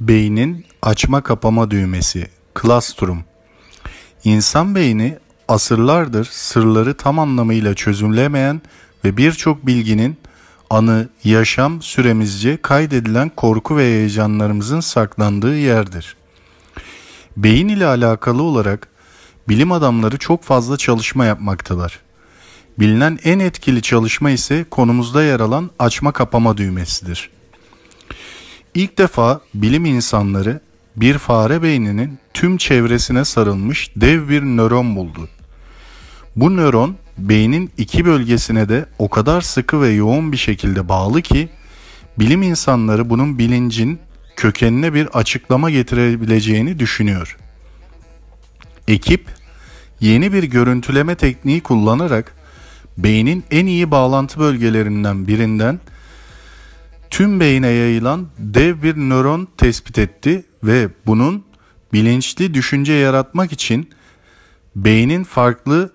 beynin açma kapama düğmesi, klastrum. İnsan beyni asırlardır sırları tam anlamıyla çözümlemeyen ve birçok bilginin anı, yaşam süremizce kaydedilen korku ve heyecanlarımızın saklandığı yerdir. Beyin ile alakalı olarak bilim adamları çok fazla çalışma yapmaktalar. Bilinen en etkili çalışma ise konumuzda yer alan açma kapama düğmesidir. İlk defa bilim insanları bir fare beyninin tüm çevresine sarılmış dev bir nöron buldu. Bu nöron beynin iki bölgesine de o kadar sıkı ve yoğun bir şekilde bağlı ki bilim insanları bunun bilincin kökenine bir açıklama getirebileceğini düşünüyor. Ekip yeni bir görüntüleme tekniği kullanarak beynin en iyi bağlantı bölgelerinden birinden tüm beyine yayılan dev bir nöron tespit etti ve bunun bilinçli düşünce yaratmak için beynin farklı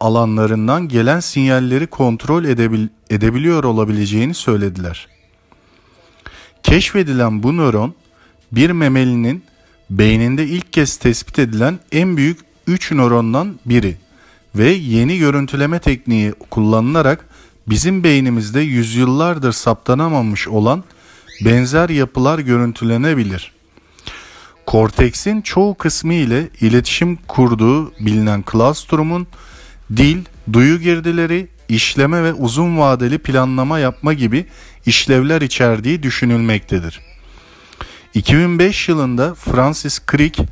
alanlarından gelen sinyalleri kontrol edebil edebiliyor olabileceğini söylediler. Keşfedilen bu nöron bir memelinin beyninde ilk kez tespit edilen en büyük 3 nörondan biri ve yeni görüntüleme tekniği kullanılarak Bizim beynimizde yüzyıllardır saptanamamış olan benzer yapılar görüntülenebilir. Korteksin çoğu kısmı ile iletişim kurduğu bilinen Klastrum'un dil, duyu girdileri, işleme ve uzun vadeli planlama yapma gibi işlevler içerdiği düşünülmektedir. 2005 yılında Francis Crick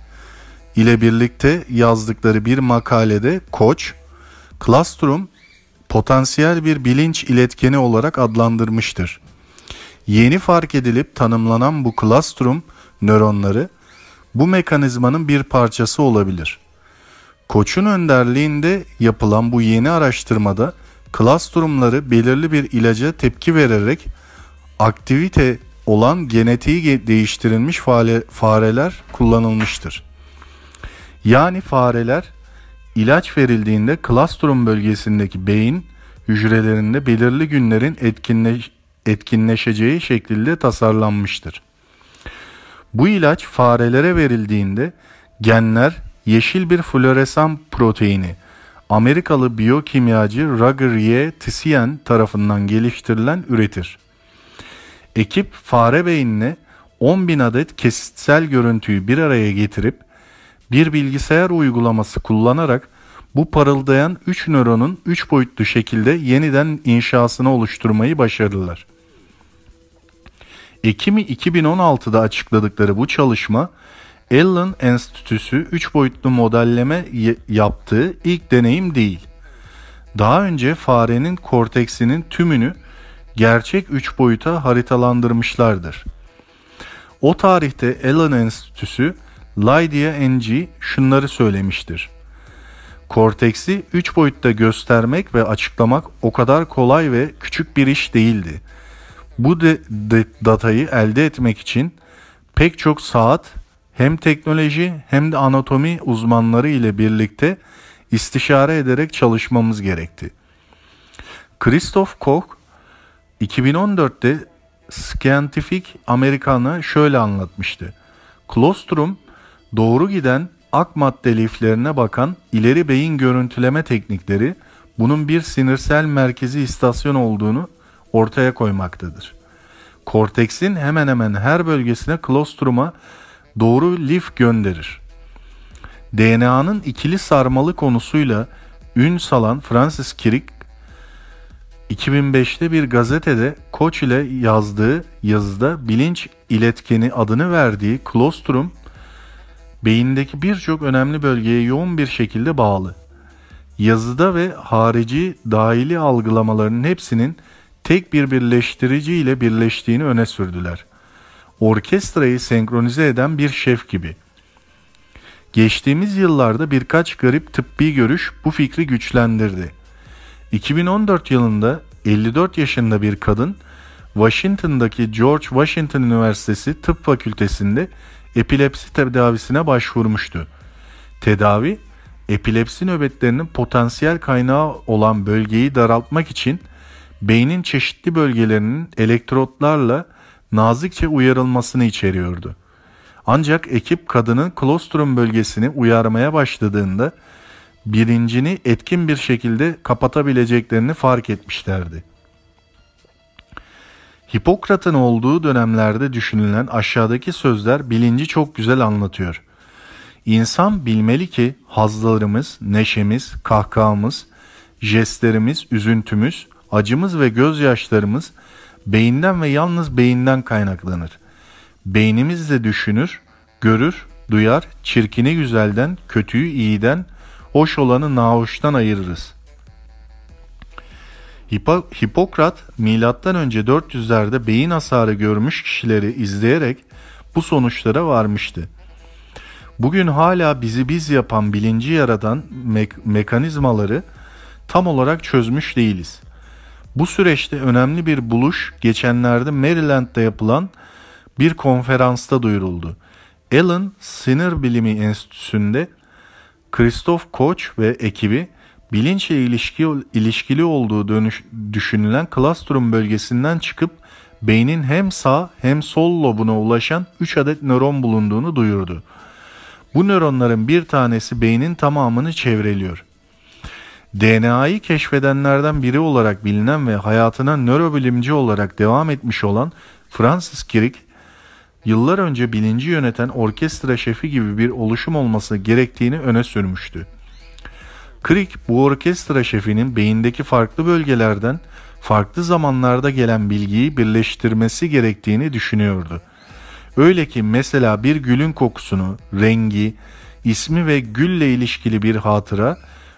ile birlikte yazdıkları bir makalede Koç, Classroom potansiyel bir bilinç iletkeni olarak adlandırmıştır. Yeni fark edilip tanımlanan bu klastrum nöronları bu mekanizmanın bir parçası olabilir. Koç'un önderliğinde yapılan bu yeni araştırmada klastrumları belirli bir ilaca tepki vererek aktivite olan genetiği değiştirilmiş fareler kullanılmıştır. Yani fareler ilaç verildiğinde klastrum bölgesindeki beyin hücrelerinde belirli günlerin etkinleş, etkinleşeceği şekilde tasarlanmıştır. Bu ilaç farelere verildiğinde genler yeşil bir floresan proteini Amerikalı biyokimyacı Roger Y. Tisian tarafından geliştirilen üretir. Ekip fare beynine 10 bin adet kesitsel görüntüyü bir araya getirip bir bilgisayar uygulaması kullanarak bu parıldayan 3 nöronun 3 boyutlu şekilde yeniden inşasını oluşturmayı başardılar. Ekim'i 2016'da açıkladıkları bu çalışma, Allen Enstitüsü 3 boyutlu modelleme yaptığı ilk deneyim değil. Daha önce farenin korteksinin tümünü gerçek 3 boyuta haritalandırmışlardır. O tarihte Allen Enstitüsü Lydia NG şunları söylemiştir. Korteksi 3 boyutta göstermek ve açıklamak o kadar kolay ve küçük bir iş değildi. Bu de, de, datayı elde etmek için pek çok saat hem teknoloji hem de anatomi uzmanları ile birlikte istişare ederek çalışmamız gerekti. Christoph Koch 2014'te Scientific American'a şöyle anlatmıştı. Klostrum doğru giden ak madde liflerine bakan ileri beyin görüntüleme teknikleri bunun bir sinirsel merkezi istasyon olduğunu ortaya koymaktadır. Korteksin hemen hemen her bölgesine klostruma doğru lif gönderir. DNA'nın ikili sarmalı konusuyla ün salan Francis Crick 2005'te bir gazetede Koç ile yazdığı yazıda bilinç iletkeni adını verdiği klostrum beyindeki birçok önemli bölgeye yoğun bir şekilde bağlı. Yazıda ve harici dahili algılamaların hepsinin tek bir birleştirici ile birleştiğini öne sürdüler. Orkestrayı senkronize eden bir şef gibi. Geçtiğimiz yıllarda birkaç garip tıbbi görüş bu fikri güçlendirdi. 2014 yılında 54 yaşında bir kadın Washington'daki George Washington Üniversitesi Tıp Fakültesinde epilepsi tedavisine başvurmuştu. Tedavi, epilepsi nöbetlerinin potansiyel kaynağı olan bölgeyi daraltmak için beynin çeşitli bölgelerinin elektrotlarla nazikçe uyarılmasını içeriyordu. Ancak ekip kadının klostrum bölgesini uyarmaya başladığında birincini etkin bir şekilde kapatabileceklerini fark etmişlerdi. Hipokrat'ın olduğu dönemlerde düşünülen aşağıdaki sözler bilinci çok güzel anlatıyor. İnsan bilmeli ki hazlarımız, neşemiz, kahkahamız, jestlerimiz, üzüntümüz, acımız ve gözyaşlarımız beyinden ve yalnız beyinden kaynaklanır. Beynimiz de düşünür, görür, duyar, çirkini güzelden, kötüyü iyiden, hoş olanı nahoştan ayırırız. Hipo Hipokrat milattan önce 400'lerde beyin hasarı görmüş kişileri izleyerek bu sonuçlara varmıştı. Bugün hala bizi biz yapan bilinci yaradan me mekanizmaları tam olarak çözmüş değiliz. Bu süreçte önemli bir buluş geçenlerde Maryland'da yapılan bir konferansta duyuruldu. Allen Sinir Bilimi Enstitüsü'nde Christoph Koch ve ekibi bilinçle ilişki, ilişkili olduğu dönüş, düşünülen klastrum bölgesinden çıkıp beynin hem sağ hem sol lobuna ulaşan 3 adet nöron bulunduğunu duyurdu. Bu nöronların bir tanesi beynin tamamını çevreliyor. DNA'yı keşfedenlerden biri olarak bilinen ve hayatına nörobilimci olarak devam etmiş olan Francis Crick, yıllar önce bilinci yöneten orkestra şefi gibi bir oluşum olması gerektiğini öne sürmüştü. Crick bu orkestra şefinin beyindeki farklı bölgelerden farklı zamanlarda gelen bilgiyi birleştirmesi gerektiğini düşünüyordu. Öyle ki mesela bir gülün kokusunu, rengi, ismi ve gülle ilişkili bir hatıra,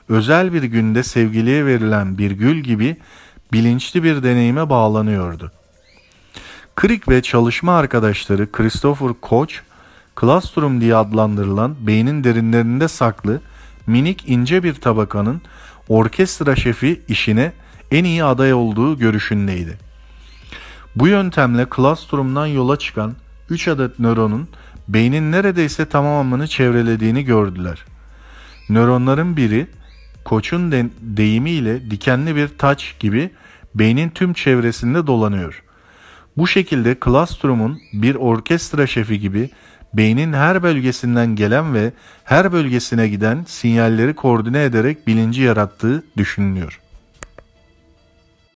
özel bir günde sevgiliye verilen bir gül gibi bilinçli bir deneyime bağlanıyordu. Crick ve çalışma arkadaşları Christopher Koch, Classroom diye adlandırılan beynin derinlerinde saklı minik ince bir tabakanın orkestra şefi işine en iyi aday olduğu görüşündeydi. Bu yöntemle Classroom'dan yola çıkan 3 adet nöronun beynin neredeyse tamamını çevrelediğini gördüler. Nöronların biri koçun de- deyimiyle dikenli bir taç gibi beynin tüm çevresinde dolanıyor. Bu şekilde Classroom'un bir orkestra şefi gibi beynin her bölgesinden gelen ve her bölgesine giden sinyalleri koordine ederek bilinci yarattığı düşünülüyor.